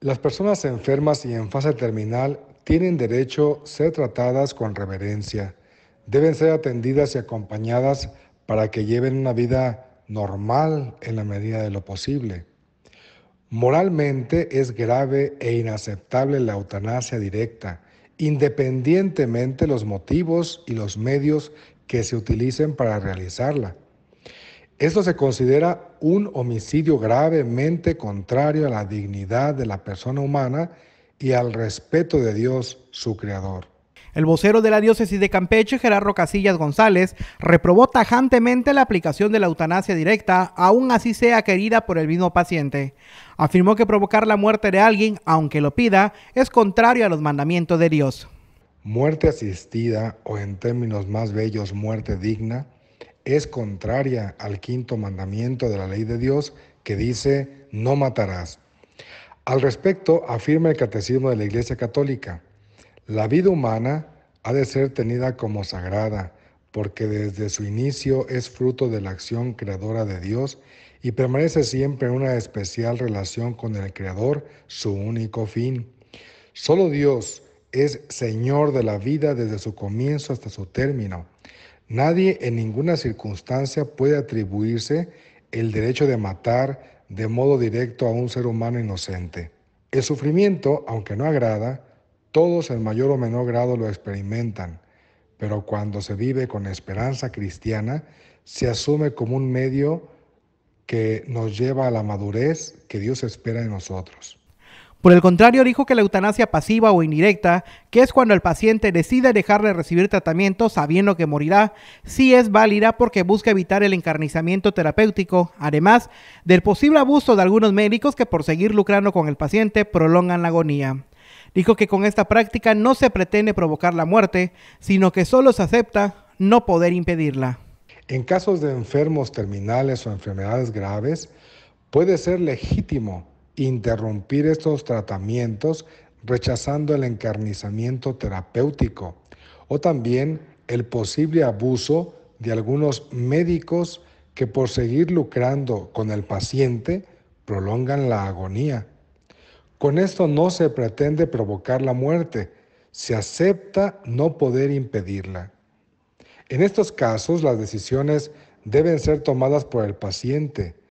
Las personas enfermas y en fase terminal tienen derecho a ser tratadas con reverencia. Deben ser atendidas y acompañadas para que lleven una vida normal en la medida de lo posible. Moralmente es grave e inaceptable la eutanasia directa, independientemente los motivos y los medios que se utilicen para realizarla. Esto se considera un homicidio gravemente contrario a la dignidad de la persona humana y al respeto de Dios, su Creador. El vocero de la diócesis de Campeche, Gerardo Casillas González, reprobó tajantemente la aplicación de la eutanasia directa, aun así sea querida por el mismo paciente. Afirmó que provocar la muerte de alguien, aunque lo pida, es contrario a los mandamientos de Dios. Muerte asistida, o en términos más bellos, muerte digna, es contraria al quinto mandamiento de la ley de Dios que dice, no matarás. Al respecto, afirma el Catecismo de la Iglesia Católica, la vida humana ha de ser tenida como sagrada, porque desde su inicio es fruto de la acción creadora de Dios y permanece siempre en una especial relación con el Creador, su único fin. Solo Dios es Señor de la vida desde su comienzo hasta su término Nadie en ninguna circunstancia puede atribuirse el derecho de matar de modo directo a un ser humano inocente. El sufrimiento, aunque no agrada, todos en mayor o menor grado lo experimentan, pero cuando se vive con esperanza cristiana, se asume como un medio que nos lleva a la madurez que Dios espera en nosotros. Por el contrario, dijo que la eutanasia pasiva o indirecta, que es cuando el paciente decide dejarle recibir tratamiento sabiendo que morirá, sí es válida porque busca evitar el encarnizamiento terapéutico, además del posible abuso de algunos médicos que por seguir lucrando con el paciente prolongan la agonía. Dijo que con esta práctica no se pretende provocar la muerte, sino que solo se acepta no poder impedirla. En casos de enfermos terminales o enfermedades graves, puede ser legítimo interrumpir estos tratamientos rechazando el encarnizamiento terapéutico o también el posible abuso de algunos médicos que por seguir lucrando con el paciente prolongan la agonía. Con esto no se pretende provocar la muerte, se acepta no poder impedirla. En estos casos las decisiones deben ser tomadas por el paciente,